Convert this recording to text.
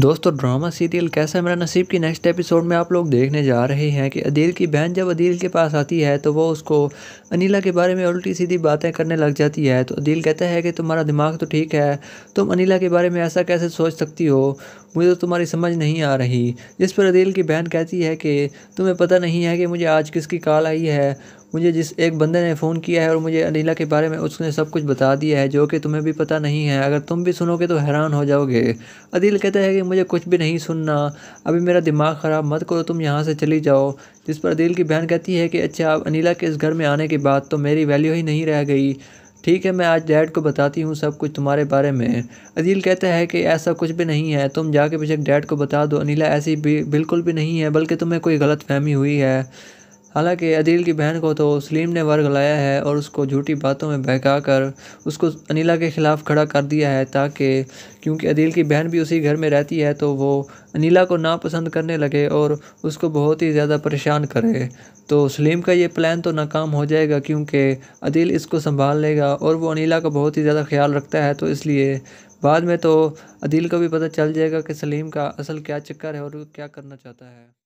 दोस्तों drama serial कैसा मेरा नसीब की नेक्स्ट एपिसोड में आप लोग देखने जा रहे हैं कि अदील की बहन जब अदील के पास आती है तो वो उसको अनिला के बारे में उल्टी सीधी बातें करने लग जाती है तो अदील कहता है कि तुम्हारा दिमाग तो ठीक है तुम अनिला के बारे में ऐसा कैसे सोच सकती हो मुझे तो तुम्हारी समझ नहीं आ रही जिस पर अदील की बहन कहती है कि तुम्हें पता नहीं है कि मुझे आज किसकी कॉल आई है मुझे जिस एक बंदे ने फ़ोन किया है और मुझे अनिला के बारे में उसने सब कुछ बता दिया है जो कि तुम्हें भी पता नहीं है अगर तुम भी सुनोगे तो हैरान हो जाओगे अदिल कहता है कि मुझे कुछ भी नहीं सुनना अभी मेरा दिमाग ख़राब मत करो तुम यहाँ से चली जाओ जिस पर अदिल की बहन कहती है कि अच्छा अब अनिला के इस घर में आने के बाद तो मेरी वैल्यू ही नहीं रह गई ठीक है मैं आज डैड को बताती हूँ सब कुछ तुम्हारे बारे में अदील कहता है कि ऐसा कुछ भी नहीं है तुम जाके बेशक डैड को बता दो अनिला ऐसी भी बिल्कुल भी नहीं है बल्कि तुम्हें कोई गलत फहमी हुई है हालांकि अदील की बहन को तो सलीम ने वर्ग लाया है और उसको झूठी बातों में बहका कर उसको अनिला के ख़िलाफ़ खड़ा कर दिया है ताकि क्योंकि अदील की बहन भी उसी घर में रहती है तो वो अनिला को नापसंद करने लगे और उसको बहुत ही ज़्यादा परेशान करे तो सलीम का ये प्लान तो नाकाम हो जाएगा क्योंकि अदील इसको संभाल लेगा और वो अनिला का बहुत ही ज़्यादा ख्याल रखता है तो इसलिए बाद में तो अदील को भी पता चल जाएगा कि सलीम का असल क्या चक्कर है और क्या करना चाहता है